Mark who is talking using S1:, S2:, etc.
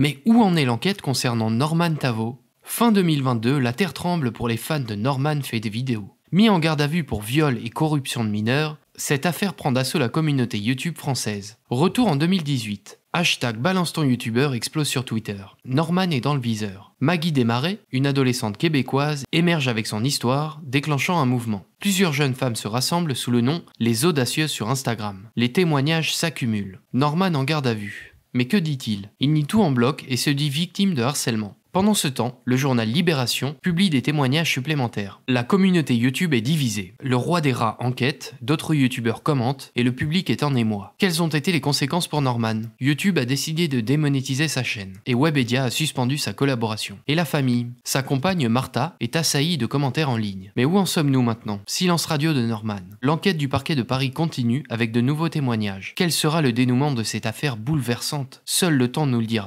S1: Mais où en est l'enquête concernant Norman Tavo Fin 2022, la terre tremble pour les fans de Norman fait des vidéos. Mis en garde à vue pour viol et corruption de mineurs, cette affaire prend d'assaut la communauté YouTube française. Retour en 2018. Hashtag balance ton youtubeur explose sur Twitter. Norman est dans le viseur. Maggie Desmarais, une adolescente québécoise, émerge avec son histoire, déclenchant un mouvement. Plusieurs jeunes femmes se rassemblent sous le nom Les Audacieuses sur Instagram. Les témoignages s'accumulent. Norman en garde à vue. Mais que dit-il Il nie tout en bloc et se dit victime de harcèlement. Pendant ce temps, le journal Libération publie des témoignages supplémentaires. La communauté YouTube est divisée. Le roi des rats enquête, d'autres youtubeurs commentent et le public est en émoi. Quelles ont été les conséquences pour Norman YouTube a décidé de démonétiser sa chaîne et Webedia a suspendu sa collaboration. Et la famille Sa compagne Martha est assaillie de commentaires en ligne. Mais où en sommes-nous maintenant Silence radio de Norman. L'enquête du parquet de Paris continue avec de nouveaux témoignages. Quel sera le dénouement de cette affaire bouleversante Seul le temps nous le dira.